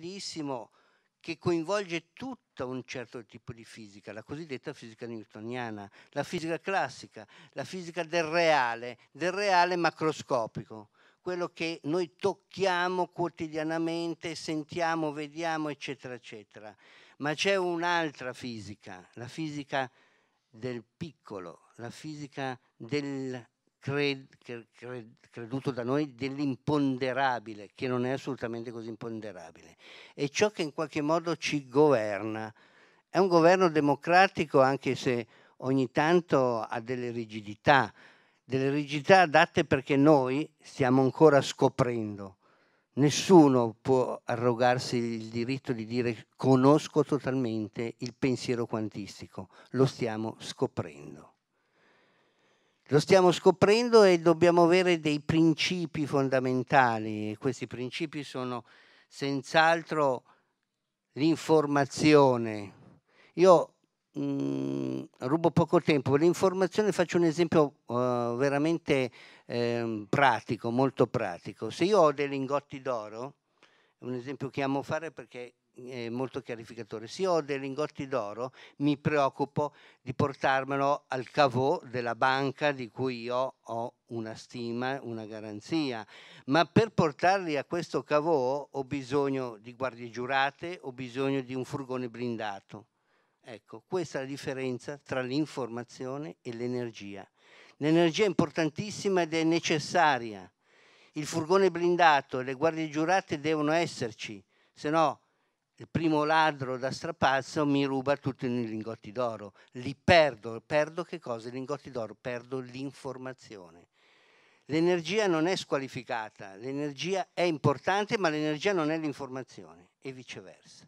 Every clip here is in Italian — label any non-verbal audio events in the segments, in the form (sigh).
bellissimo che coinvolge tutto un certo tipo di fisica, la cosiddetta fisica newtoniana, la fisica classica, la fisica del reale, del reale macroscopico, quello che noi tocchiamo quotidianamente, sentiamo, vediamo, eccetera, eccetera. Ma c'è un'altra fisica, la fisica del piccolo, la fisica del creduto da noi dell'imponderabile, che non è assolutamente così imponderabile. È ciò che in qualche modo ci governa è un governo democratico, anche se ogni tanto ha delle rigidità, delle rigidità adatte perché noi stiamo ancora scoprendo. Nessuno può arrogarsi il diritto di dire conosco totalmente il pensiero quantistico, lo stiamo scoprendo. Lo stiamo scoprendo e dobbiamo avere dei principi fondamentali. Questi principi sono senz'altro l'informazione. Io mh, mm, rubo poco tempo, l'informazione faccio un esempio uh, veramente eh, pratico, molto pratico. Se io ho dei lingotti d'oro, un esempio che amo fare perché eh, molto chiarificatore. Se ho dei lingotti d'oro, mi preoccupo di portarmelo al cavò della banca di cui io ho una stima, una garanzia. Ma per portarli a questo cavò ho bisogno di guardie giurate, ho bisogno di un furgone blindato. Ecco, questa è la differenza tra l'informazione e l'energia. L'energia è importantissima ed è necessaria. Il furgone blindato e le guardie giurate devono esserci, se no il primo ladro da strapazzo mi ruba tutti i lingotti d'oro, li perdo, perdo che cosa? I lingotti d'oro, perdo l'informazione. L'energia non è squalificata, l'energia è importante, ma l'energia non è l'informazione e viceversa.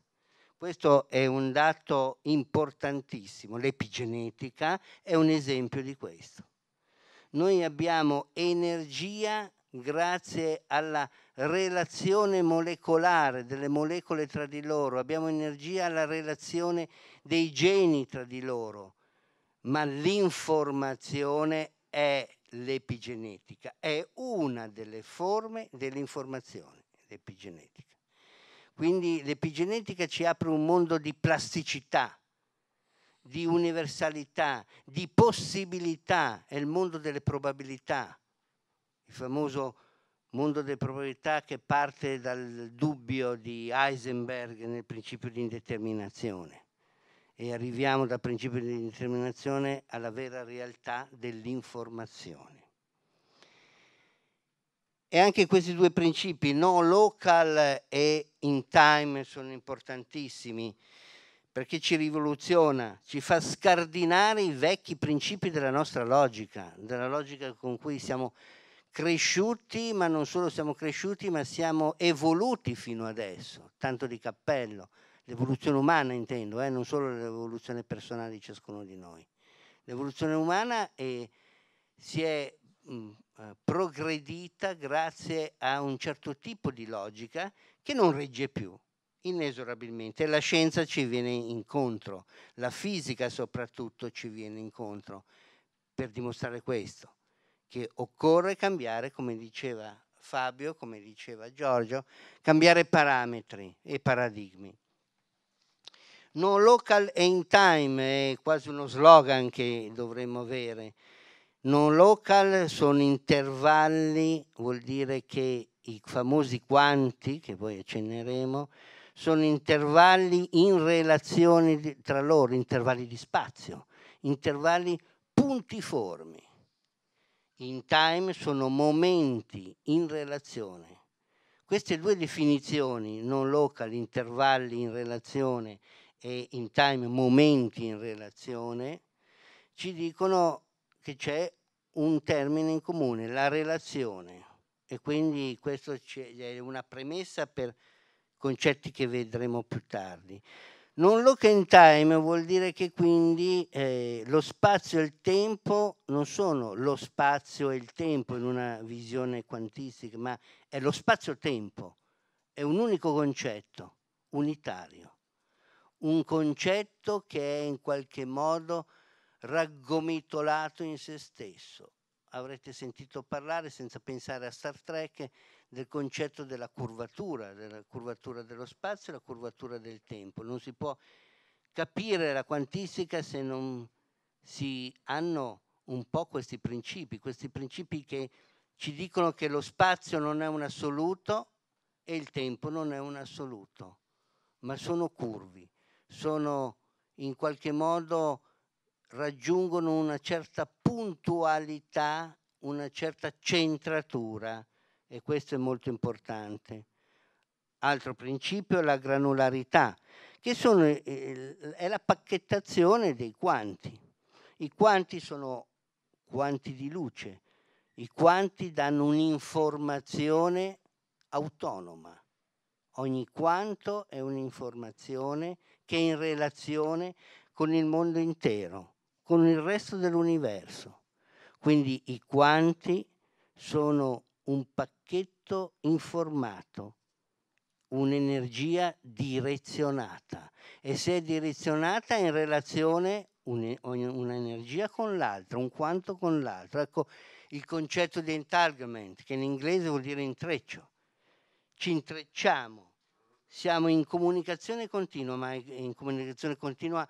Questo è un dato importantissimo, l'epigenetica è un esempio di questo. Noi abbiamo energia grazie alla relazione molecolare delle molecole tra di loro, abbiamo energia alla relazione dei geni tra di loro, ma l'informazione è l'epigenetica, è una delle forme dell'informazione, l'epigenetica. Quindi l'epigenetica ci apre un mondo di plasticità, di universalità, di possibilità, è il mondo delle probabilità il famoso mondo delle probabilità che parte dal dubbio di Heisenberg nel principio di indeterminazione e arriviamo dal principio di indeterminazione alla vera realtà dell'informazione. E anche questi due principi, no local e in time, sono importantissimi perché ci rivoluziona, ci fa scardinare i vecchi principi della nostra logica, della logica con cui siamo cresciuti, ma non solo siamo cresciuti, ma siamo evoluti fino adesso, tanto di cappello, l'evoluzione umana intendo, eh, non solo l'evoluzione personale di ciascuno di noi. L'evoluzione umana è, si è mh, mm, eh, progredita grazie a un certo tipo di logica che non regge più, inesorabilmente. La scienza ci viene incontro, la fisica soprattutto ci viene incontro per dimostrare questo che occorre cambiare, come diceva Fabio, come diceva Giorgio, cambiare parametri e paradigmi. No local e in time è quasi uno slogan che dovremmo avere. No local sono intervalli, vuol dire che i famosi quanti, che poi accenneremo, sono intervalli in relazione tra loro, intervalli di spazio, intervalli puntiformi in time sono momenti in relazione. Queste due definizioni, non local, intervalli in relazione e in time, momenti in relazione, ci dicono che c'è un termine in comune, la relazione. E quindi questa è una premessa per concetti che vedremo più tardi. Non look in time vuol dire che quindi eh, lo spazio e il tempo non sono lo spazio e il tempo in una visione quantistica, ma è lo spazio-tempo, è un unico concetto, unitario, un concetto che è in qualche modo raggomitolato in se stesso. Avrete sentito parlare senza pensare a Star Trek del concetto della curvatura, della curvatura dello spazio e la curvatura del tempo. Non si può capire la quantistica se non si hanno un po' questi principi, questi principi che ci dicono che lo spazio non è un assoluto e il tempo non è un assoluto, ma sono curvi, sono in qualche modo raggiungono una certa puntualità, una certa centratura e questo è molto importante. Altro principio è la granularità, che sono, eh, è la pacchettazione dei quanti. I quanti sono quanti di luce, i quanti danno un'informazione autonoma. Ogni quanto è un'informazione che è in relazione con il mondo intero, con il resto dell'universo. Quindi i quanti sono un pacchetto tutto informato, un'energia direzionata e se è direzionata in relazione un'energia con l'altra, un quanto con l'altro. Ecco il concetto di entanglement, che in inglese vuol dire intreccio. Ci intrecciamo, siamo in comunicazione continua, ma in comunicazione continua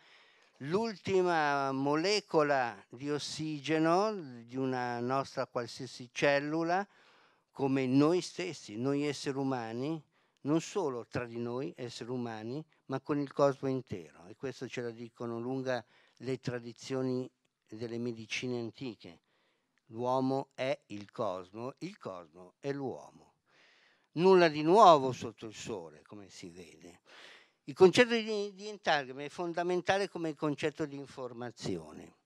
l'ultima molecola di ossigeno di una nostra qualsiasi cellula come noi stessi, noi esseri umani, non solo tra di noi esseri umani, ma con il cosmo intero. E questo ce la dicono lunga le tradizioni delle medicine antiche. L'uomo è il cosmo, il cosmo è l'uomo. Nulla di nuovo sotto il sole, come si vede. Il concetto di, di entalgame è fondamentale come concetto di informazione.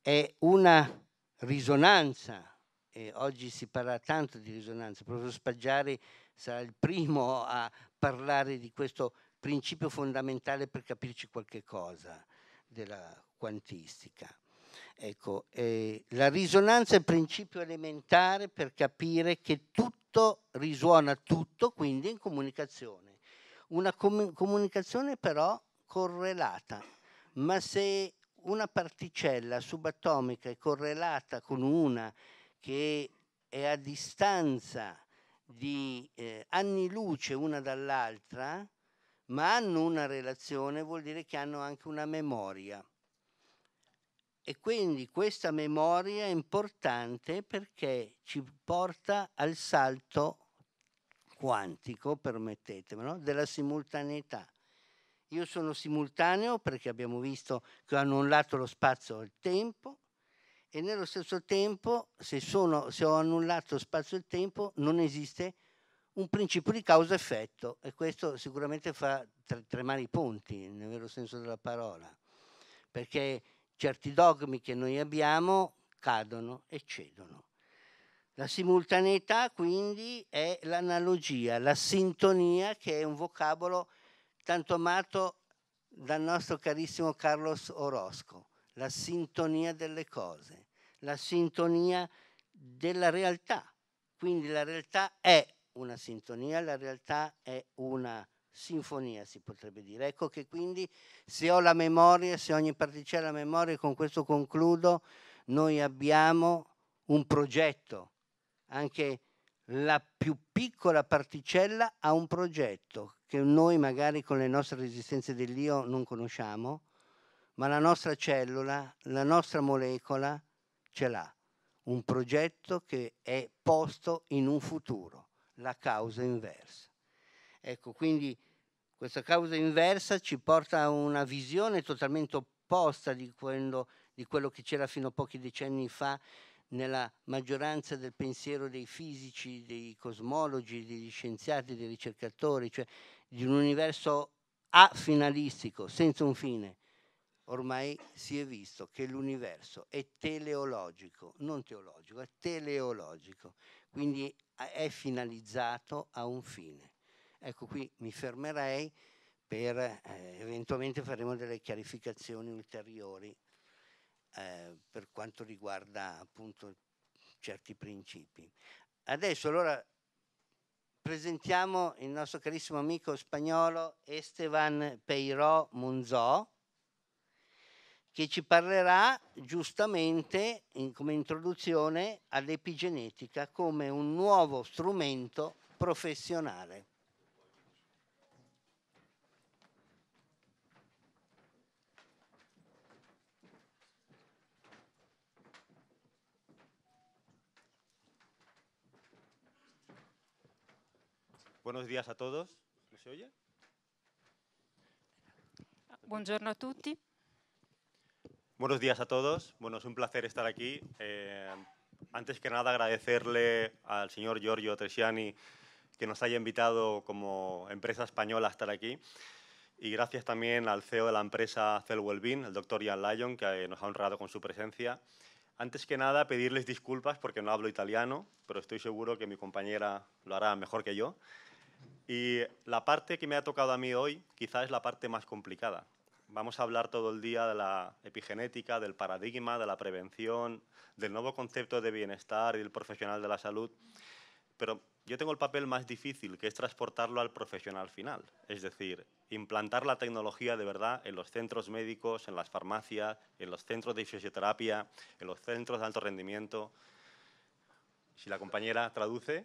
È una risonanza eh, oggi si parla tanto di risonanza, il professor Spaggiari sarà il primo a parlare di questo principio fondamentale per capirci qualche cosa della quantistica. Ecco, eh, la risonanza è il principio elementare per capire che tutto risuona tutto, quindi in comunicazione. Una com- comunicazione però correlata, ma se una particella subatomica è correlata con una che è a distanza di eh, anni luce una dall'altra, ma hanno una relazione, vuol dire che hanno anche una memoria. E quindi questa memoria è importante perché ci porta al salto quantico, permettetemelo, della simultaneità. Io sono simultaneo perché abbiamo visto che ho annullato lo spazio e il tempo, e nello stesso tempo, se, sono, se ho annullato spazio e tempo, non esiste un principio di causa-effetto e questo sicuramente fa tremare i ponti nel vero senso della parola, perché certi dogmi che noi abbiamo cadono e cedono. La simultaneità quindi è l'analogia, la sintonia che è un vocabolo tanto amato dal nostro carissimo Carlos Orozco la sintonia delle cose, la sintonia della realtà. Quindi la realtà è una sintonia, la realtà è una sinfonia, si potrebbe dire. Ecco che quindi se ho la memoria, se ogni particella ha memoria, e con questo concludo, noi abbiamo un progetto. Anche la più piccola particella ha un progetto che noi magari con le nostre resistenze dell'io non conosciamo, ma la nostra cellula, la nostra molecola ce l'ha, un progetto che è posto in un futuro, la causa inversa. Ecco, quindi questa causa inversa ci porta a una visione totalmente opposta di quello, di quello che c'era fino a pochi decenni fa nella maggioranza del pensiero dei fisici, dei cosmologi, degli scienziati, dei ricercatori, cioè di un universo afinalistico, senza un fine, ormai si è visto che l'universo è teleologico, non teologico, è teleologico, quindi è finalizzato a un fine. Ecco qui mi fermerei per eh, eventualmente faremo delle chiarificazioni ulteriori eh, per quanto riguarda appunto certi principi. Adesso allora presentiamo il nostro carissimo amico spagnolo Esteban Peiró Monzó che ci parlerà giustamente in, come introduzione all'epigenetica come un nuovo strumento professionale. Buenos días a todos. se oye? Buongiorno a tutti. Buenos días a todos. Bueno, es un placer estar aquí. Eh, antes que nada, agradecerle al señor Giorgio Tresiani que nos haya invitado como empresa española a estar aquí. Y gracias también al CEO de la empresa Cell el doctor Ian Lyon, que nos ha honrado con su presencia. Antes que nada, pedirles disculpas porque no hablo italiano, pero estoy seguro que mi compañera lo hará mejor que yo. Y la parte que me ha tocado a mí hoy quizás es la parte más complicada. Vamos a hablar todo el día de la epigenética, del paradigma, de la prevención, del nuevo concepto de bienestar y del profesional de la salud. Pero yo tengo el papel más difícil, que es transportarlo al profesional final. Es decir, implantar la tecnología de verdad en los centros médicos, en las farmacias, en los centros de fisioterapia, en los centros de alto rendimiento. Si la compañera traduce.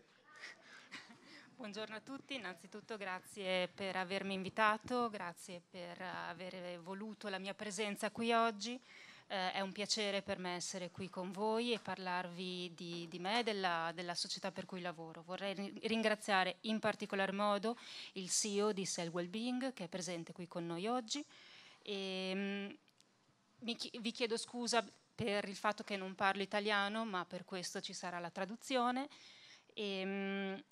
Buongiorno a tutti, innanzitutto grazie per avermi invitato, grazie per aver voluto la mia presenza qui oggi. Eh, è un piacere per me essere qui con voi e parlarvi di, di me e della, della, società per cui lavoro. Vorrei ringraziare in particolar modo il CEO di Cell Wellbeing che è presente qui con noi oggi. E, ehm, mh, vi chiedo scusa per il fatto che non parlo italiano, ma per questo ci sarà la traduzione. E, ehm, mh,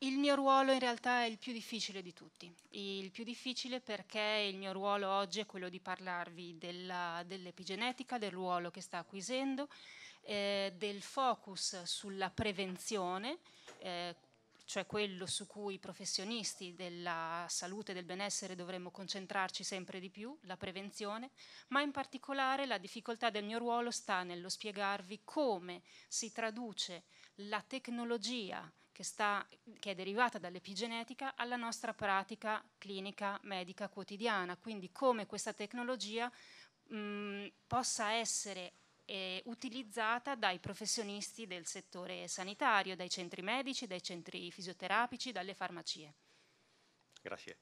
il mio ruolo in realtà è il più difficile di tutti, il più difficile perché il mio ruolo oggi è quello di parlarvi dell'epigenetica, del ruolo che sta acquisendo, eh, del focus sulla prevenzione, eh, cioè quello su cui i professionisti della salute e del benessere dovremmo concentrarci sempre di più, la prevenzione, ma in particolare la difficoltà del mio ruolo sta nello spiegarvi come si traduce la tecnologia che, sta, che è derivata dall'epigenetica alla nostra pratica clinica medica quotidiana, quindi come questa tecnologia mh, mm, possa essere eh, utilizzata dai professionisti del settore sanitario, dai centri medici, dai centri fisioterapici, dalle farmacie. Grazie.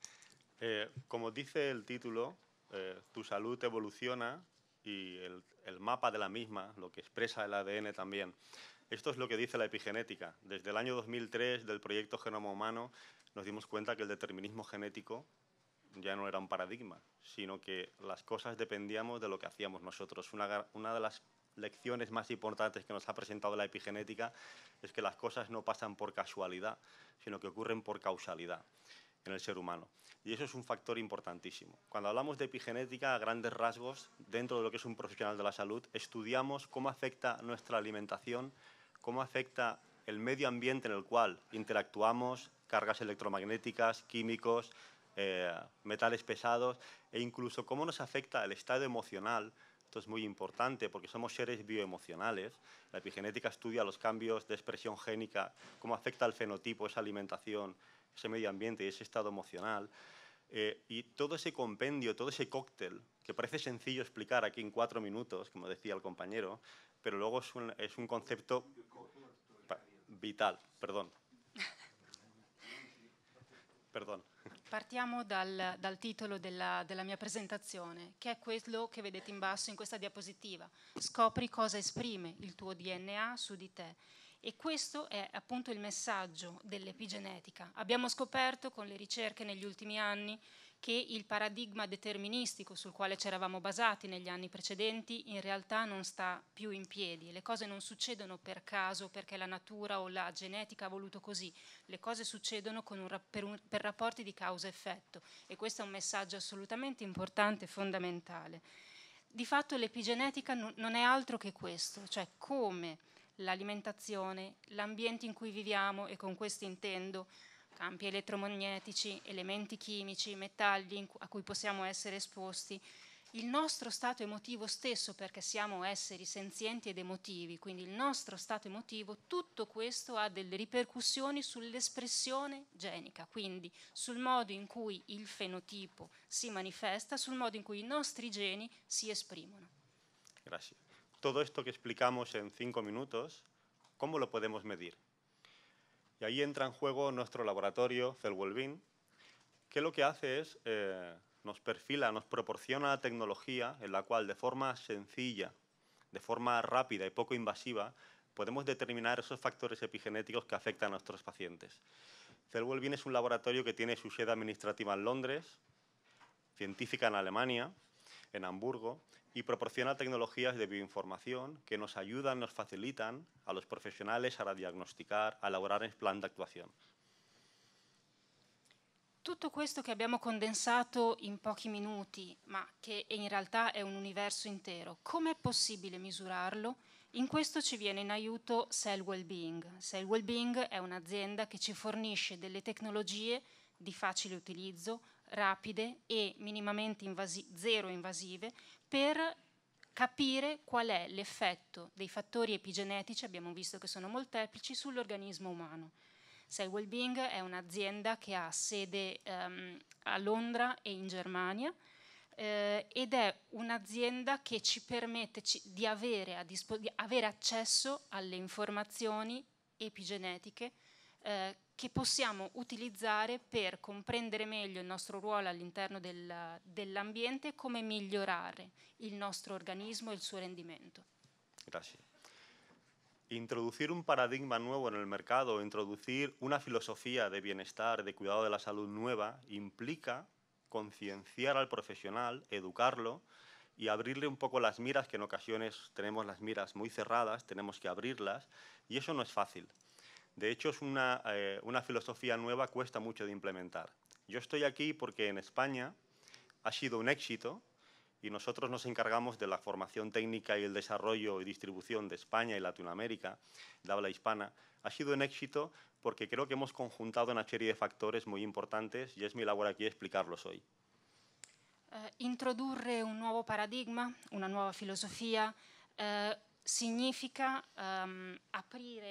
Eh, como dice il titolo, eh, tu salud evoluciona y el, el, mapa de misma, lo che expresa l'ADN ADN también. Esto es lo que dice la epigenética. Desde el año 2003 del proyecto Genoma Humano nos dimos cuenta que el determinismo genético ya no era un paradigma, sino que las cosas dependíamos de lo que hacíamos nosotros. Una, de las lecciones más importantes que nos ha presentado la epigenética es que las cosas no pasan por casualidad, sino que ocurren por causalidad en el ser humano. Y eso es un factor importantísimo. Cuando hablamos de epigenética, a grandes rasgos, dentro de lo que es un profesional de la salud, estudiamos cómo afecta nuestra alimentación cómo afecta el medio ambiente en el cual interactuamos, cargas electromagnéticas, químicos, eh, metales pesados e incluso cómo nos afecta el estado emocional. Esto es muy importante porque somos seres bioemocionales. La epigenética estudia los cambios de expresión génica, cómo afecta el fenotipo, esa alimentación, ese medio ambiente y ese estado emocional. Eh, y todo ese compendio, todo ese cóctel, que parece sencillo explicar aquí en cuatro minutos, como decía el compañero, pero luego es un, es un concepto vital, perdón. perdón. Partiamo dal, dal titolo della, della, mia presentazione, che è quello che vedete in basso in questa diapositiva. Scopri cosa esprime il tuo DNA su di te. E questo è appunto il messaggio dell'epigenetica. Abbiamo scoperto con le ricerche negli ultimi anni che il paradigma deterministico sul quale ci eravamo basati negli anni precedenti in realtà non sta più in piedi. Le cose non succedono per caso perché la natura o la genetica ha voluto così, le cose succedono un, per, un, per rapporti di causa-effetto e questo è un messaggio assolutamente importante e fondamentale. Di fatto l'epigenetica non è altro che questo, cioè come l'alimentazione, l'ambiente in cui viviamo e con questo intendo campi elettromagnetici, elementi chimici, metalli a cui possiamo essere esposti, il nostro stato emotivo stesso, perché siamo esseri senzienti ed emotivi, quindi il nostro stato emotivo, tutto questo ha delle ripercussioni sull'espressione genica, quindi sul modo in cui il fenotipo si manifesta, sul modo in cui i nostri geni si esprimono. Grazie. Tutto esto che explicamos in cinco minuti, come lo possiamo medire? Y ahí entra en juego nuestro laboratorio, Cellwellbeing, que lo que hace es eh, nos perfila, nos proporciona la tecnología en la cual de forma sencilla, de forma rápida y poco invasiva, podemos determinar esos factores epigenéticos que afectan a nuestros pacientes. Cellwellbeing es un laboratorio que tiene su sede administrativa en Londres, científica en Alemania, en Hamburgo, y proporciona tecnologías de bioinformación que nos ayudan, nos facilitan a los profesionales a diagnosticar, a elaborar el plan de actuación. Tutto questo che abbiamo condensato in pochi minuti, ma che in realtà è un universo intero, com'è possibile misurarlo? In questo ci viene in aiuto Cell Wellbeing. Cell Wellbeing è un'azienda che ci fornisce delle tecnologie di facile utilizzo, rapide e minimamente invasi zero invasive per capire qual è l'effetto dei fattori epigenetici, abbiamo visto che sono molteplici, sull'organismo umano. Cell Wellbeing è un'azienda che ha sede um, a Londra e in Germania eh, ed è un'azienda che ci permette ci, di, avere di, avere accesso alle informazioni epigenetiche eh, che possiamo utilizar para comprendere meglio nuestro rol ruolo all'interno del, ambiente, cómo e come migliorare il organismo y e su rendimiento. rendimento. Introducir un paradigma nuevo en el mercado, introducir una filosofía de bienestar, de cuidado de la salud nueva, implica concienciar al profesional, educarlo y abrirle un poco las miras, que en ocasiones tenemos las miras muy cerradas, tenemos que abrirlas, y eso no es fácil. De hecho, es eh, una, filosofía nueva, cuesta mucho de implementar. Yo estoy aquí porque en España ha sido un éxito y nosotros nos encargamos de la formación técnica y el desarrollo y distribución de España y Latinoamérica, de habla hispana, ha sido un éxito porque creo que hemos conjuntado una serie de factores muy importantes y es mi labor aquí explicarlos hoy. Eh, Introducir un nuevo paradigma, una nueva filosofía, eh, significa ehm, abrir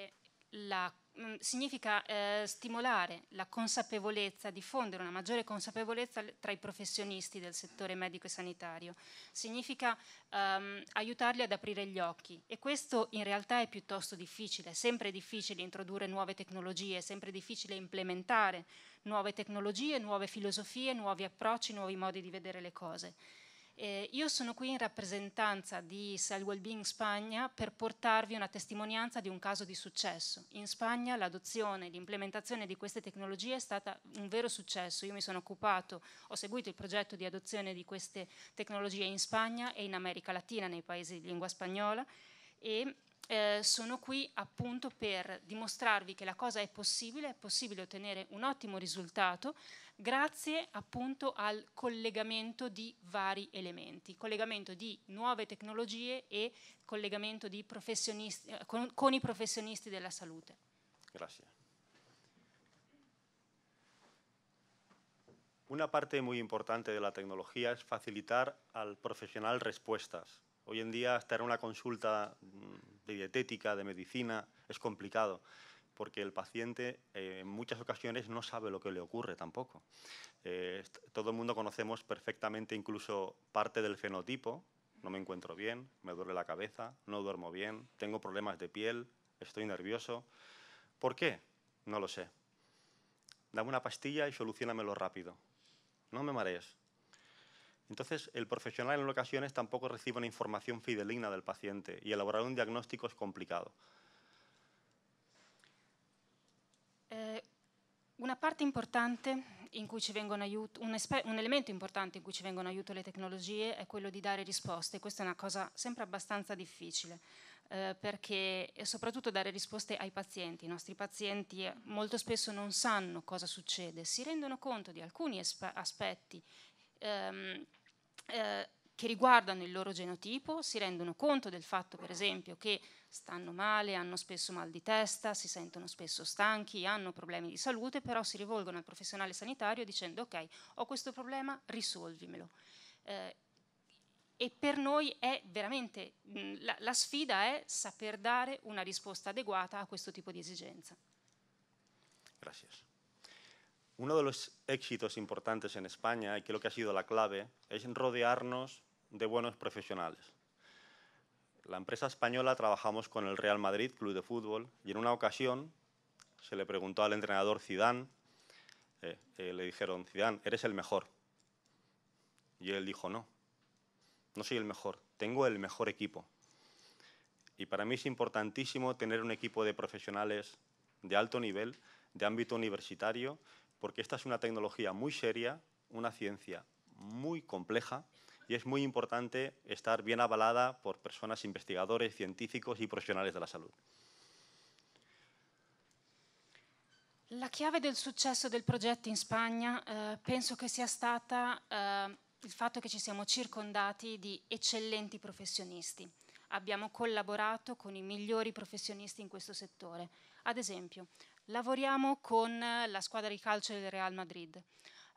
la la Mm, significa eh, stimolare la consapevolezza, diffondere una maggiore consapevolezza tra i professionisti del settore medico e sanitario, significa ehm, aiutarli ad aprire gli occhi e questo in realtà è piuttosto difficile, è sempre difficile introdurre nuove tecnologie, è sempre difficile implementare nuove tecnologie, nuove filosofie, nuovi approcci, nuovi modi di vedere le cose. Eh, io sono qui in rappresentanza di Cell Wellbeing Spagna per portarvi una testimonianza di un caso di successo. In Spagna l'adozione e l'implementazione di queste tecnologie è stata un vero successo. Io mi sono occupato, ho seguito il progetto di adozione di queste tecnologie in Spagna e in America Latina, nei paesi di lingua spagnola e eh, sono qui appunto per dimostrarvi che la cosa è possibile, è possibile ottenere un ottimo risultato grazie appunto al collegamento di vari elementi, collegamento di nuove tecnologie e collegamento eh, con, con i professionisti della salute. Grazie. Una parte muy importante de la tecnología es facilitar al profesional respuestas. Hoy en día estar en una consulta mm, de dietética, de medicina, es complicado. porque el paciente eh, en muchas ocasiones no sabe lo que le ocurre tampoco. Eh, todo el mundo conocemos perfectamente incluso parte del fenotipo, no me encuentro bien, me duele la cabeza, no duermo bien, tengo problemas de piel, estoy nervioso. ¿Por qué? No lo sé. Dame una pastilla y solucionamelo rápido. No me marees. Entonces, el profesional en ocasiones tampoco recibe una información fidelina del paciente y elaborar un diagnóstico es complicado. Una parte importante in cui ci vengono aiuto, un, un, elemento importante in cui ci vengono aiuto le tecnologie è quello di dare risposte. Questa è una cosa sempre abbastanza difficile, eh, perché soprattutto dare risposte ai pazienti. I nostri pazienti eh, molto spesso non sanno cosa succede, si rendono conto di alcuni aspetti. Ehm, eh, che riguardano il loro genotipo, si rendono conto del fatto, per esempio, che stanno male, hanno spesso mal di testa, si sentono spesso stanchi, hanno problemi di salute, però si rivolgono al professionale sanitario dicendo ok, ho questo problema, risolvimelo. Eh, e per noi è veramente, mh, mm, la, la sfida è saper dare una risposta adeguata a questo tipo di esigenza. Grazie. Uno de los éxitos importantes en España, y creo que ha sido la clave, es rodearnos de buenos profesionales. La empresa española trabajamos con el Real Madrid Club de Fútbol y en una ocasión se le preguntó al entrenador Zidane, eh, eh, le dijeron, Zidane, eres el mejor. Y él dijo, no, no soy el mejor, tengo el mejor equipo. Y para mí es importantísimo tener un equipo de profesionales de alto nivel, de ámbito universitario, porque esta es una tecnología muy seria, una ciencia muy compleja y es muy importante estar bien avalada por personas, investigadores, científicos y profesionales de la salud. La chiave del successo del progetto in Spagna eh, penso che sia stata eh, il fatto che ci siamo circondati di eccellenti professionisti. Abbiamo collaborato con i migliori professionisti in questo settore. Ad esempio, Lavoriamo con la squadra di calcio del Real Madrid.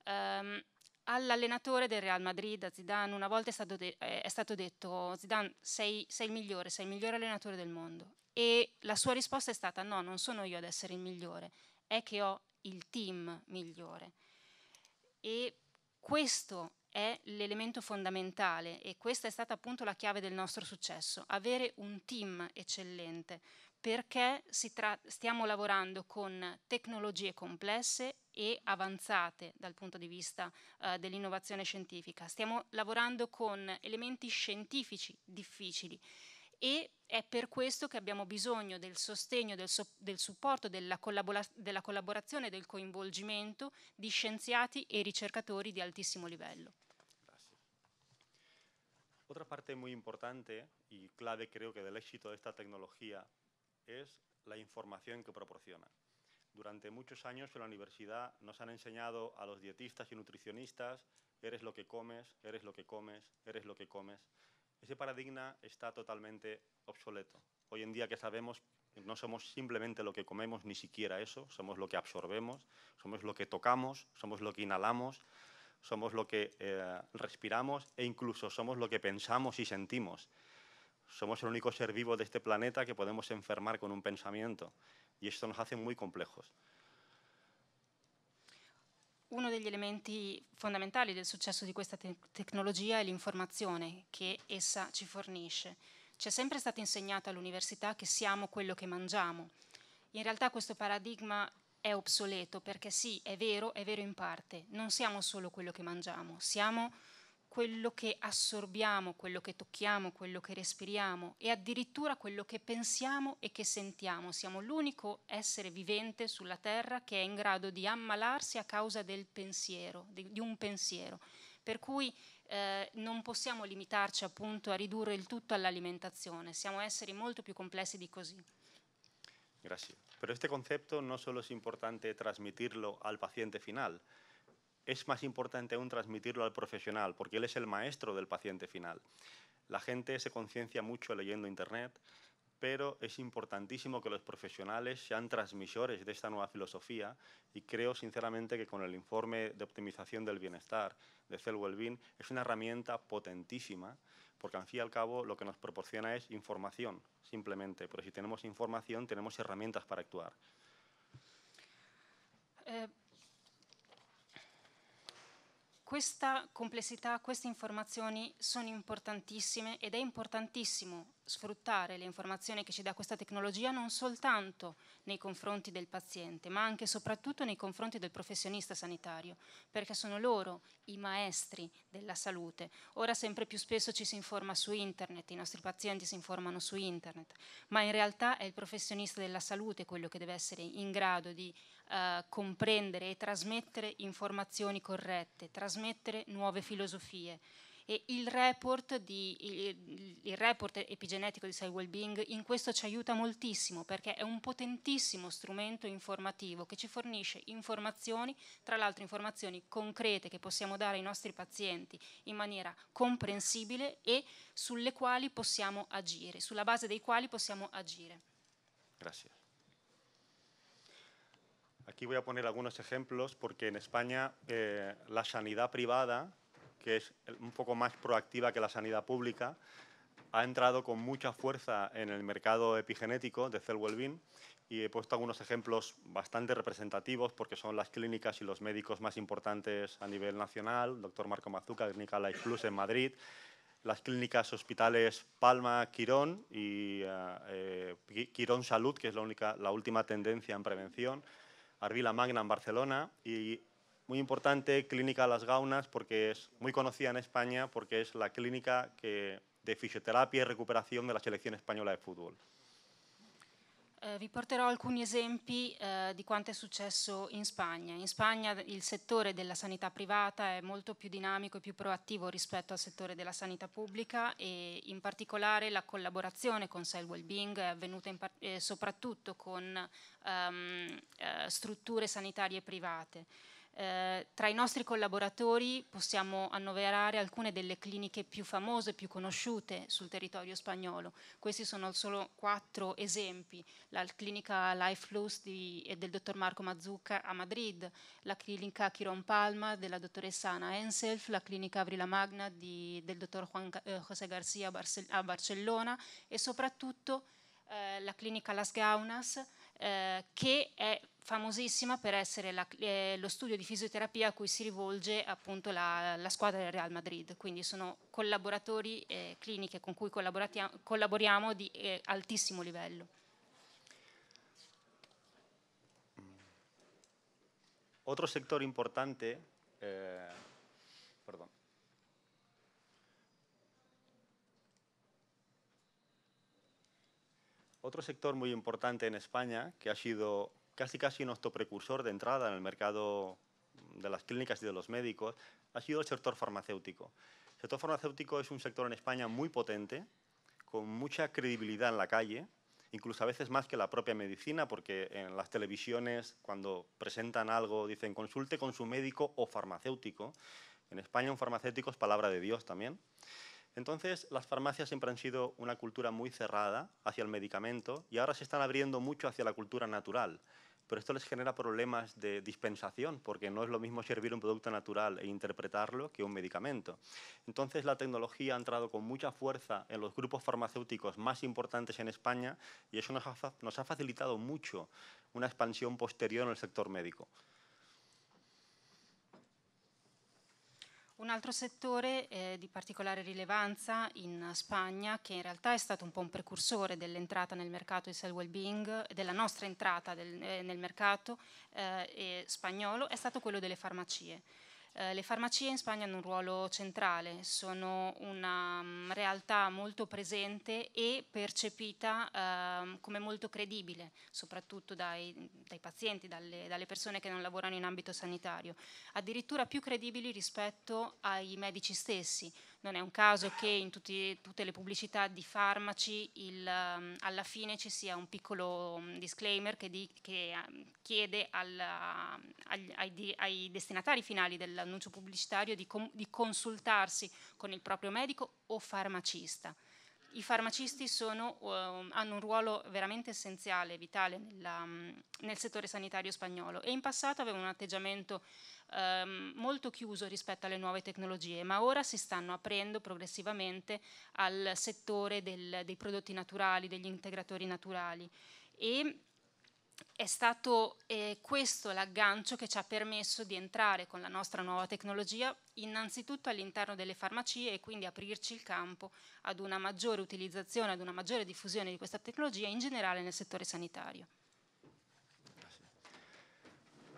Um, all'allenatore del Real Madrid, a Zidane, una volta è stato, eh, è stato detto Zidane sei, sei il migliore, sei il migliore allenatore del mondo. E la sua risposta è stata no, non sono io ad essere il migliore, è che ho il team migliore. E questo è l'elemento fondamentale e questa è stata appunto la chiave del nostro successo, avere un team eccellente, perché stiamo lavorando con tecnologie complesse e avanzate dal punto di vista eh, dell'innovazione scientifica, stiamo lavorando con elementi scientifici difficili e è per questo che abbiamo bisogno del sostegno, del, so, del supporto, della, collabora, della collaborazione, del coinvolgimento di scienziati e ricercatori di altissimo livello. Grazie. Otra parte molto importante e clave credo, dell'esito di éxito de esta tecnología es la informazione che proporziona. Durante muchos años en la universidad nos han enseñado a los dietistas y nutricionistas, eres lo que comes, eres lo que comes, eres lo que comes. Ese paradigma está totalmente obsoleto. Hoy en día que sabemos no somos simplemente lo que comemos, ni siquiera eso, somos lo que absorbemos, somos lo que tocamos, somos lo que inhalamos, somos lo que eh, respiramos e incluso somos lo que pensamos y sentimos. Somos el único ser vivo de este planeta que podemos enfermar con un pensamiento y esto nos hace muy complejos. uno degli elementi fondamentali del successo di questa te tecnologia è l'informazione che essa ci fornisce. Ci è sempre stato insegnato all'università che siamo quello che mangiamo. In realtà questo paradigma è obsoleto perché sì, è vero, è vero in parte, non siamo solo quello che mangiamo, siamo quello che assorbiamo, quello che tocchiamo, quello che respiriamo e addirittura quello che pensiamo e che sentiamo. Siamo l'unico essere vivente sulla Terra che è in grado di ammalarsi a causa del pensiero, di, un pensiero. Per cui eh, non possiamo limitarci appunto a ridurre il tutto all'alimentazione, siamo esseri molto più complessi di così. Grazie. Però questo concetto non solo è importante transmitirlo al paziente finale, es más importante aún transmitirlo al profesional, porque él es el maestro del paciente final. La gente se conciencia mucho leyendo Internet, pero es importantísimo que los profesionales sean transmisores de esta nueva filosofía y creo sinceramente que con el informe de optimización del bienestar de Cell Wellbeing es una herramienta potentísima porque al fin y al cabo lo que nos proporciona es información simplemente, pero si tenemos información tenemos herramientas para actuar. Eh, questa complessità, queste informazioni sono importantissime ed è importantissimo sfruttare le informazioni che ci dà questa tecnologia non soltanto nei confronti del paziente, ma anche e soprattutto nei confronti del professionista sanitario, perché sono loro i maestri della salute. Ora sempre più spesso ci si informa su internet, i nostri pazienti si informano su internet, ma in realtà è il professionista della salute quello che deve essere in grado di eh, comprendere e trasmettere informazioni corrette, trasmettere nuove filosofie. E il report, di, il report, epigenetico di Cell Wellbeing in questo ci aiuta moltissimo perché è un potentissimo strumento informativo che ci fornisce informazioni, tra l'altro informazioni concrete che possiamo dare ai nostri pazienti in maniera comprensibile e sulle quali possiamo agire, sulla base dei quali possiamo agire. Grazie. Aquí voy a poner algunos ejemplos porque en España eh, la sanidad privada, que es un poco más proactiva que la sanidad pública, ha entrado con mucha fuerza en el mercado epigenético de Cell y he puesto algunos ejemplos bastante representativos porque son las clínicas y los médicos más importantes a nivel nacional, doctor Marco Mazuca, Clínica Life Plus en Madrid, las clínicas hospitales Palma, Quirón y eh, eh, Quirón Salud, que es la última tendencia en prevención, Arvila Magna en Barcelona y muy importante Clínica Las Gaunas porque es muy conocida en España porque es la clínica de fisioterapia y recuperación de la selección española de fútbol. Eh, vi porterò alcuni esempi eh, di quanto è successo in Spagna. In Spagna il settore della sanità privata è molto più dinamico e più proattivo rispetto al settore della sanità pubblica e in particolare la collaborazione con Cell Wellbeing è avvenuta eh, soprattutto con ehm, eh, strutture sanitarie private. Eh, tra i nostri collaboratori possiamo annoverare alcune delle cliniche più famose, più conosciute sul territorio spagnolo. Questi sono solo quattro esempi. La clinica Life LifeLus del dottor Marco Mazzucca a Madrid, la clinica Chiron Palma della dottoressa Ana Enself, la clinica Avrila Magna di, del dottor Juan, eh, José García a, Barcellona e soprattutto eh, la clinica Las Gaunas, eh, che è famosissima per essere la, eh, lo studio di fisioterapia a cui si rivolge appunto la, la squadra del Real Madrid, quindi sono collaboratori eh, cliniche con cui collaboriamo di eh, altissimo livello. Otro settore importante eh, Otro sector muy importante en España, que ha sido casi casi nuestro precursor de entrada en el mercado de las clínicas y de los médicos, ha sido el sector farmacéutico. El sector farmacéutico es un sector en España muy potente, con mucha credibilidad en la calle, incluso a veces más que la propia medicina, porque en las televisiones cuando presentan algo dicen consulte con su médico o farmacéutico. En España un farmacéutico es palabra de Dios también. Entonces, las farmacias siempre han sido una cultura muy cerrada hacia el medicamento y ahora se están abriendo mucho hacia la cultura natural. Pero esto les genera problemas de dispensación, porque no es lo mismo servir un producto natural e interpretarlo que un medicamento. Entonces, la tecnología ha entrado con mucha fuerza en los grupos farmacéuticos más importantes en España y eso nos ha, facilitado mucho una expansión posterior en el sector médico. Un altro settore eh, di particolare rilevanza in Spagna, che in realtà è stato un po' un precursore dell'entrata nel mercato di Cell Wellbeing, della nostra entrata del, eh, nel mercato eh, spagnolo, è stato quello delle farmacie. Eh, le farmacie in Spagna hanno un ruolo centrale, sono una mm, realtà molto presente e percepita um, come molto credibile, soprattutto dai, dai pazienti, dalle, dalle, persone che non lavorano in ambito sanitario, addirittura più credibili rispetto ai medici stessi. Non è un caso che in tutti, tutte le pubblicità di farmaci il, ehm, alla fine ci sia un piccolo mm, disclaimer che, di, che ehm, chiede alla, ehm, agli, ai, ai, destinatari finali dell'annuncio pubblicitario di, com, di consultarsi con il proprio medico o farmacista i farmacisti sono, uh, hanno un ruolo veramente essenziale, vitale nella, um, nel settore sanitario spagnolo e in passato avevano un atteggiamento um, molto chiuso rispetto alle nuove tecnologie, ma ora si stanno aprendo progressivamente al settore del, dei prodotti naturali, degli integratori naturali e è stato eh, questo l'aggancio che ci ha permesso di entrare con la nostra nuova tecnologia innanzitutto all'interno delle farmacie e quindi aprirci il campo ad una maggiore utilizzazione, ad una maggiore diffusione di questa tecnologia in generale nel settore sanitario.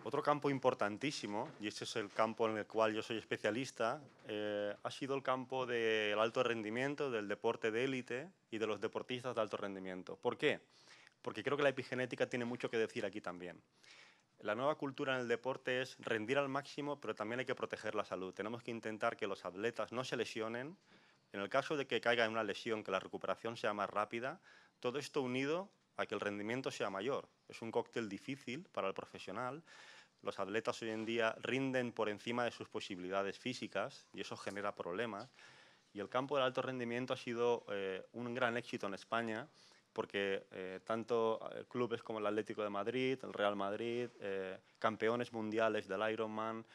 Otro campo importantísimo, y este es el campo en el cual yo soy especialista, eh, ha sido el campo del alto rendimiento, del deporte de élite y de los deportistas de alto rendimiento. ¿Por qué? Porque porque creo que la epigenética tiene mucho que decir aquí también. La nueva cultura en el deporte es rendir al máximo, pero también hay que proteger la salud. Tenemos que intentar que los atletas no se lesionen. En el caso de que caiga en una lesión, que la recuperación sea más rápida, todo esto unido a que el rendimiento sea mayor. Es un cóctel difícil para el profesional. Los atletas hoy en día rinden por encima de sus posibilidades físicas y eso genera problemas. Y el campo del alto rendimiento ha sido eh, un gran éxito en España porque eh, tanto eh, clubes como el Atlético de Madrid, el Real Madrid, eh, campeones mundiales del Ironman,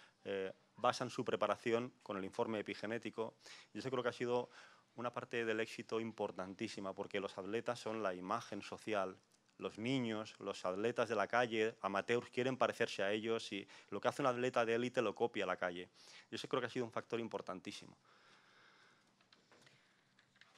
basan su preparación con el informe epigenético. Y eso creo que ha sido una parte del éxito importantísima, porque los atletas son la imagen social. Los niños, los atletas de la calle, amateurs, quieren parecerse a ellos y lo que hace un atleta de élite lo copia a la calle. Y eso creo que ha sido un factor importantísimo.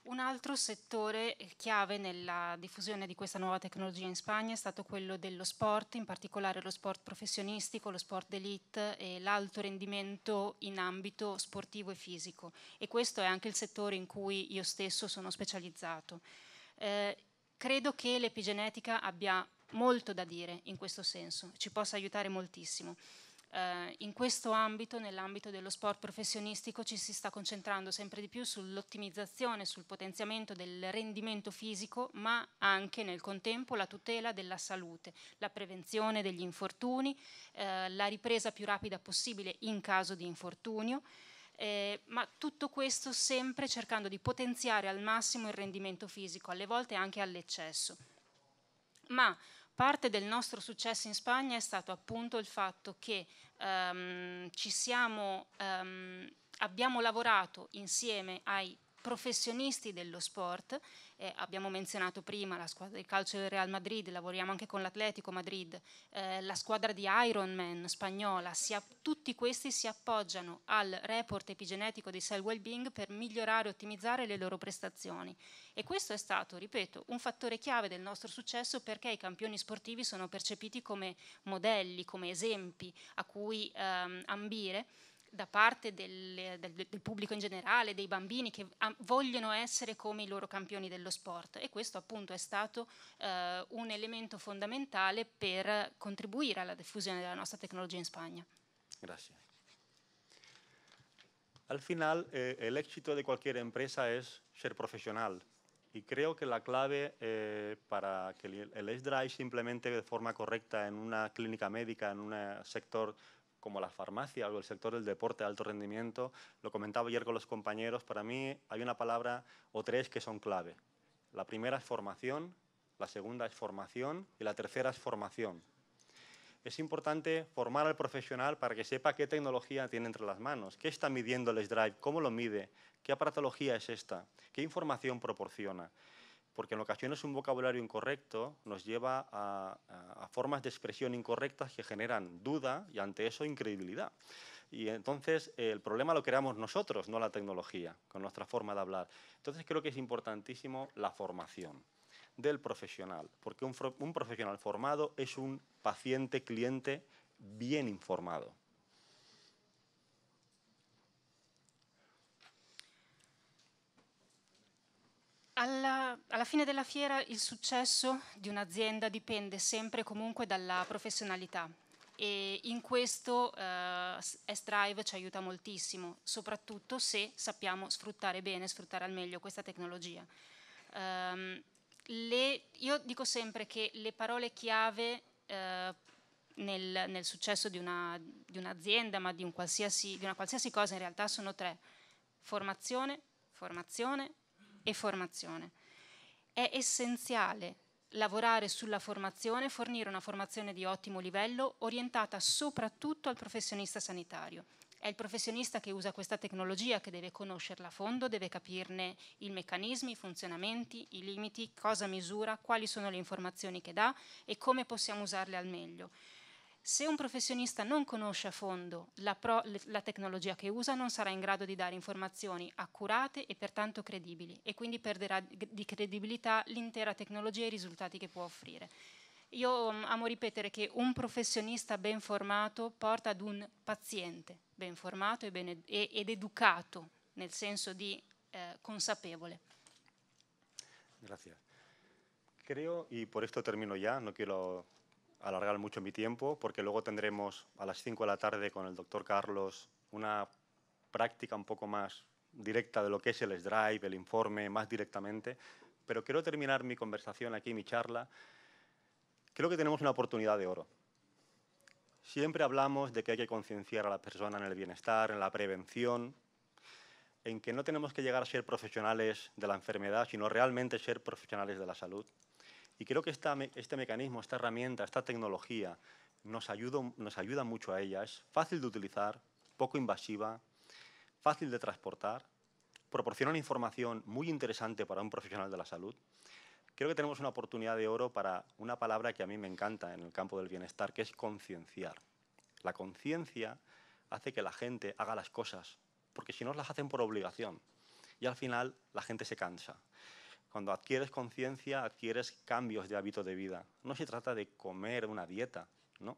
Un altro settore eh, chiave nella diffusione di questa nuova tecnologia in Spagna è stato quello dello sport, in particolare lo sport professionistico, lo sport d'elite e l'alto rendimento in ambito sportivo e fisico. E questo è anche il settore in cui io stesso sono specializzato. Eh, credo che l'epigenetica abbia molto da dire in questo senso, ci possa aiutare moltissimo eh, in questo ambito, nell'ambito dello sport professionistico, ci si sta concentrando sempre di più sull'ottimizzazione, sul potenziamento del rendimento fisico, ma anche nel contempo la tutela della salute, la prevenzione degli infortuni, eh, la ripresa più rapida possibile in caso di infortunio. Eh, ma tutto questo sempre cercando di potenziare al massimo il rendimento fisico, alle volte anche all'eccesso. Ma Parte del nostro successo in Spagna è stato appunto il fatto che um, siamo, um, abbiamo lavorato insieme ai professionisti dello sport eh, abbiamo menzionato prima la squadra di calcio del Real Madrid, lavoriamo anche con l'Atletico Madrid, eh, la squadra di Ironman spagnola, sia, tutti questi si appoggiano al report epigenetico di Cell Wellbeing per migliorare e ottimizzare le loro prestazioni. E questo è stato, ripeto, un fattore chiave del nostro successo perché i campioni sportivi sono percepiti come modelli, come esempi a cui ehm, ambire da parte del, del, del, pubblico in generale, dei bambini che vogliono essere come i loro campioni dello sport e questo appunto è stato eh, un elemento fondamentale per contribuire alla diffusione della nostra tecnologia in Spagna. Grazie. Al final, eh, el éxito de cualquier empresa es ser profesional y creo que la clave eh, para que el, el S-Drive se implemente de forma correcta en una clínica médica, en un eh, sector como la farmacia o el sector del deporte de alto rendimiento, lo comentaba ayer con los compañeros, para mí hay una palabra o tres que son clave. La primera es formación, la segunda es formación y la tercera es formación. Es importante formar al profesional para que sepa qué tecnología tiene entre las manos, qué está midiendo el drive, cómo lo mide, qué aparatología es esta, qué información proporciona porque en ocasiones un vocabulario incorrecto nos lleva a, formas de expresión incorrectas que generan duda y ante eso incredibilidad. Y entonces el problema lo creamos nosotros, no la tecnología, con nuestra forma de hablar. Entonces creo que es importantísimo la formación del profesional, porque un profesional formado es un paciente, cliente bien informado. alla, alla fine della fiera il successo di un'azienda dipende sempre e comunque dalla professionalità, e in questo eh, S-Drive ci aiuta moltissimo, soprattutto se sappiamo sfruttare bene, sfruttare al meglio questa tecnologia. Um, le, io dico sempre che le parole chiave eh, nel, nel, successo di, una, di un'azienda, ma di, un di una qualsiasi cosa in realtà, sono tre. Formazione, formazione, e formazione. È essenziale lavorare sulla formazione, fornire una formazione di ottimo livello orientata soprattutto al professionista sanitario. È il professionista che usa questa tecnologia che deve conoscerla a fondo, deve capirne i meccanismi, i funzionamenti, i limiti, cosa misura, quali sono le informazioni che dà e come possiamo usarle al meglio. Se un professionista non conosce a fondo la, pro, la, tecnologia che usa, non sarà in grado di dare informazioni accurate e pertanto credibili e quindi perderà di credibilità l'intera tecnologia e i risultati che può offrire. Io mm, amo ripetere che un professionista ben formato porta ad un paziente ben formato ed educato, nel senso di eh, consapevole. Grazie. Creo, y por esto termino ya, no quiero alargar mucho mi tiempo porque luego tendremos a las 5 de la tarde con el doctor Carlos una práctica un poco más directa de lo que es el S-Drive, el informe, más directamente. Pero quiero terminar mi conversación aquí, mi charla. Creo que tenemos una oportunidad de oro. Siempre hablamos de que hay que concienciar a la persona en el bienestar, en la prevención, en que no tenemos que llegar a ser profesionales de la enfermedad, sino realmente ser profesionales de la salud. Y creo que este mecanismo, esta herramienta, esta tecnología nos ayuda, nos ayuda mucho a ella. Es fácil de utilizar, poco invasiva, fácil de transportar, proporciona una información muy interesante para un profesional de la salud. Creo que tenemos una oportunidad de oro para una palabra que a mí me encanta en el campo del bienestar, que es concienciar. La conciencia hace que la gente haga las cosas, porque si no las hacen por obligación. Y al final la gente se cansa. Cuando adquieres conciencia, adquieres cambios de hábito de vida. No se trata de comer una dieta, no.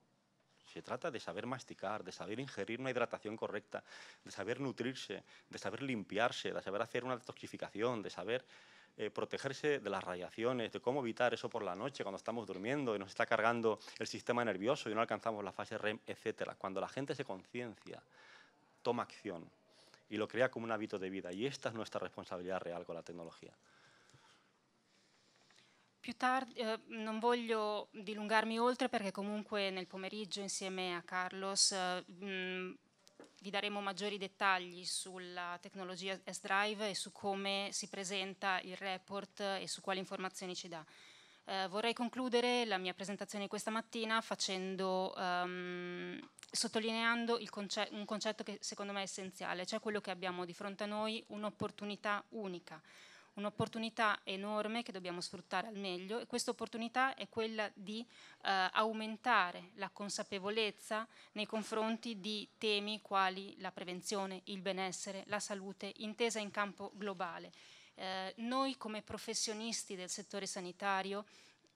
Se trata de saber masticar, de saber ingerir una hidratación correcta, de saber nutrirse, de saber limpiarse, de saber hacer una detoxificación, de saber eh, protegerse de las radiaciones, de cómo evitar eso por la noche cuando estamos durmiendo y nos está cargando el sistema nervioso y no alcanzamos la fase REM, etc. Cuando la gente se conciencia, toma acción y lo crea como un hábito de vida. Y esta es nuestra responsabilidad real con la tecnología. Più tardi, eh, non voglio dilungarmi oltre perché comunque nel pomeriggio insieme a Carlos eh, mh, mm, vi daremo maggiori dettagli sulla tecnologia S-Drive e su come si presenta il report e su quali informazioni ci dà. Eh, vorrei concludere la mia presentazione di questa mattina facendo, ehm, sottolineando conce un concetto che secondo me è essenziale, cioè quello che abbiamo di fronte a noi, un'opportunità unica un'opportunità enorme che dobbiamo sfruttare al meglio e questa opportunità è quella di eh, aumentare la consapevolezza nei confronti di temi quali la prevenzione, il benessere, la salute, intesa in campo globale. Eh, noi come professionisti del settore sanitario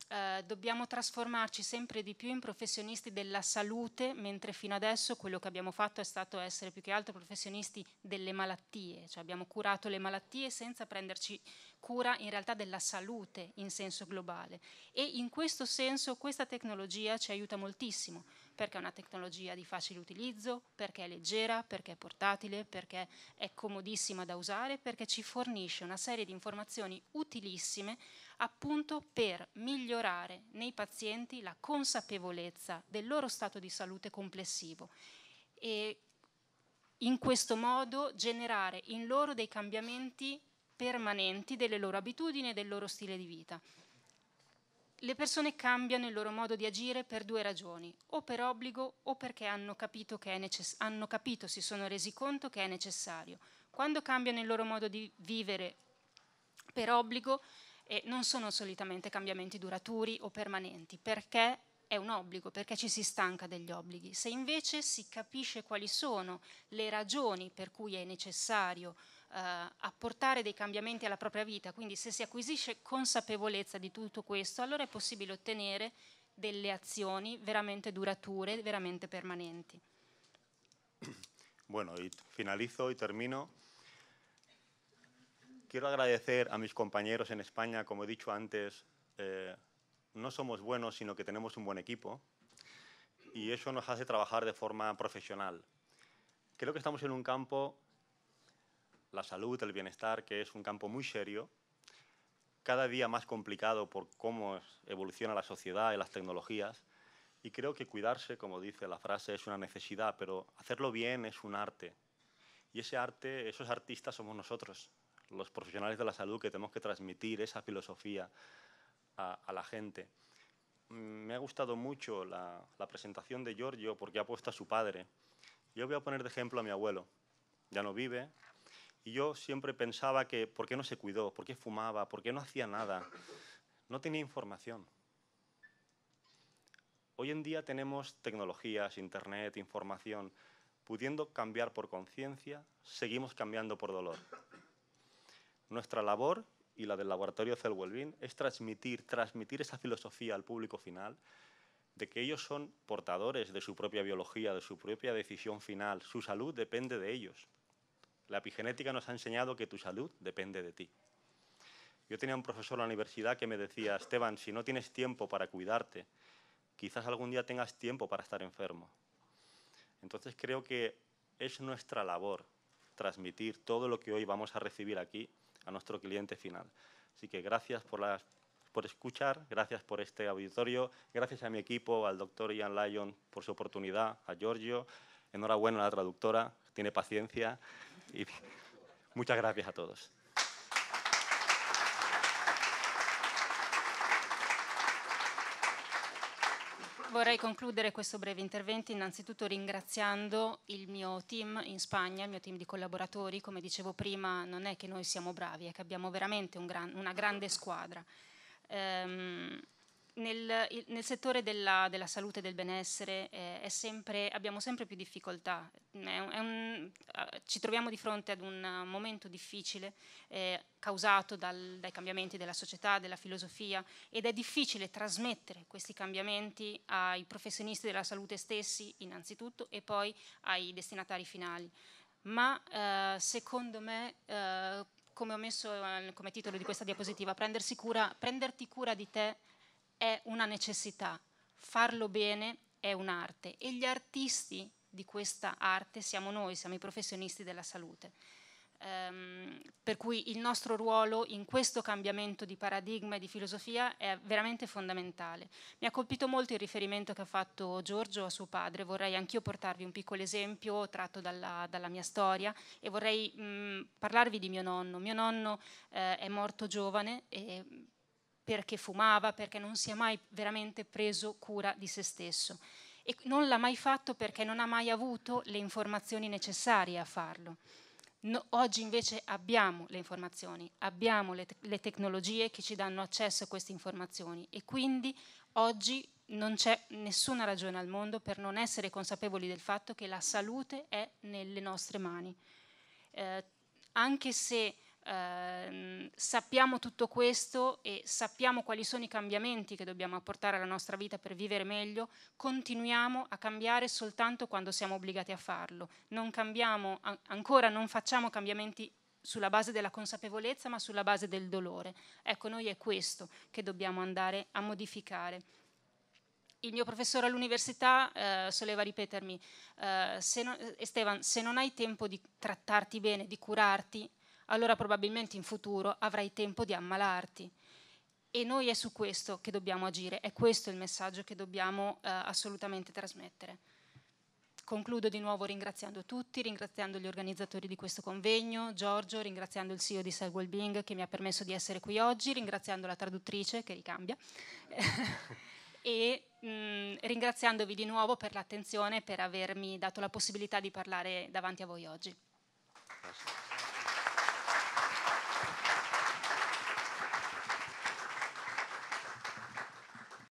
eh, dobbiamo trasformarci sempre di più in professionisti della salute, mentre fino adesso quello che abbiamo fatto è stato essere più che altro professionisti delle malattie, cioè abbiamo curato le malattie senza prenderci cura in realtà della salute in senso globale. E in questo senso questa tecnologia ci aiuta moltissimo, perché è una tecnologia di facile utilizzo, perché è leggera, perché è portatile, perché è comodissima da usare, perché ci fornisce una serie di informazioni utilissime appunto per migliorare nei pazienti la consapevolezza del loro stato di salute complessivo e in questo modo generare in loro dei cambiamenti permanenti delle loro abitudini e del loro stile di vita. Le persone cambiano il loro modo di agire per due ragioni, o per obbligo o perché hanno capito, necess- hanno capito si sono resi conto che è necessario. Quando cambiano il loro modo di vivere per obbligo, e non sono solitamente cambiamenti duraturi o permanenti, perché è un obbligo, perché ci si stanca degli obblighi. Se invece si capisce quali sono le ragioni per cui è necessario eh, apportare dei cambiamenti alla propria vita, quindi se si acquisisce consapevolezza di tutto questo, allora è possibile ottenere delle azioni veramente durature, veramente permanenti. Bueno, y finalizo y termino. quiero agradecer a mis compañeros en España, como he dicho antes, eh, no somos buenos, sino que tenemos un buen equipo y eso nos hace trabajar de forma profesional. Creo que estamos en un campo, la salud, el bienestar, que es un campo muy serio, cada día más complicado por cómo evoluciona la sociedad y las tecnologías, y creo que cuidarse, como dice la frase, es una necesidad, pero hacerlo bien es un arte. Y ese arte, esos artistas somos nosotros los profesionales de la salud que tenemos que transmitir esa filosofía a, la gente. Mm, me ha gustado mucho la, la, presentación de Giorgio porque ha puesto a su padre. Yo voy a poner de ejemplo a mi abuelo. Ya no vive. Y yo siempre pensaba que, ¿por qué no se cuidó? ¿Por qué fumaba? ¿Por qué no hacía nada? No tenía información. Hoy en día tenemos tecnologías, internet, información. Pudiendo cambiar por conciencia, seguimos cambiando por dolor. Nuestra labor y la del laboratorio Cell Wellbeing es transmitir, transmitir esa filosofía al público final de que ellos son portadores de su propia biología, de su propia decisión final. Su salud depende de ellos. La epigenética nos ha enseñado que tu salud depende de ti. Yo tenía un profesor en la universidad que me decía, Esteban, si no tienes tiempo para cuidarte, quizás algún día tengas tiempo para estar enfermo. Entonces creo que es nuestra labor transmitir todo lo que hoy vamos a recibir aquí a nuestro cliente final. Así que gracias por, escuchar, gracias por este auditorio, gracias a mi equipo, al doctor Ian Lyon por su oportunidad, a Giorgio, enhorabuena a la traductora, tiene paciencia y (laughs) muchas gracias a todos. Vorrei concludere questo breve intervento innanzitutto ringraziando il mio team in Spagna, il mio team di collaboratori. Come dicevo prima, non è che noi siamo bravi, è che abbiamo veramente un gran, una grande squadra. Ehm, nel, nel, settore della, della, salute e del benessere eh, sempre, abbiamo sempre più difficoltà, è un, è un, eh, ci troviamo di fronte ad un momento difficile eh, causato dal, dai cambiamenti della società, della filosofia ed è difficile trasmettere questi cambiamenti ai professionisti della salute stessi innanzitutto e poi ai destinatari finali. Ma eh, secondo me eh, come ho messo eh, come titolo di questa diapositiva, prendersi cura, prenderti cura di te è una necessità, farlo bene è un'arte e gli artisti di questa arte siamo noi, siamo i professionisti della salute. Um, per cui il nostro ruolo in questo cambiamento di paradigma e di filosofia è veramente fondamentale. Mi ha colpito molto il riferimento che ha fatto Giorgio a suo padre, vorrei anch'io portarvi un piccolo esempio tratto dalla, dalla mia storia e vorrei mh, parlarvi di mio nonno. Mio nonno eh, è morto giovane e perché fumava, perché non si è mai veramente preso cura di se stesso e non l'ha mai fatto perché non ha mai avuto le informazioni necessarie a farlo. No, oggi invece abbiamo le informazioni, abbiamo le, te- le, tecnologie che ci danno accesso a queste informazioni e quindi oggi non c'è nessuna ragione al mondo per non essere consapevoli del fatto che la salute è nelle nostre mani. Eh, anche se Ehm, sappiamo tutto questo e sappiamo quali sono i cambiamenti che dobbiamo apportare alla nostra vita per vivere meglio, continuiamo a cambiare soltanto quando siamo obbligati a farlo. Non cambiamo, ancora non facciamo cambiamenti sulla base della consapevolezza, ma sulla base del dolore. Ecco, noi è questo che dobbiamo andare a modificare. Il mio professore all'università eh, soleva ripetermi, eh, se no, eh, Esteban, se non hai tempo di trattarti bene, di curarti, allora probabilmente in futuro avrai tempo di ammalarti. E noi è su questo che dobbiamo agire, è questo il messaggio che dobbiamo eh, assolutamente trasmettere. Concludo di nuovo ringraziando tutti, ringraziando gli organizzatori di questo convegno, Giorgio, ringraziando il CEO di Sidewell Bing che mi ha permesso di essere qui oggi, ringraziando la traduttrice che ricambia (laughs) e mh, mm, ringraziandovi di nuovo per l'attenzione e per avermi dato la possibilità di parlare davanti a voi oggi.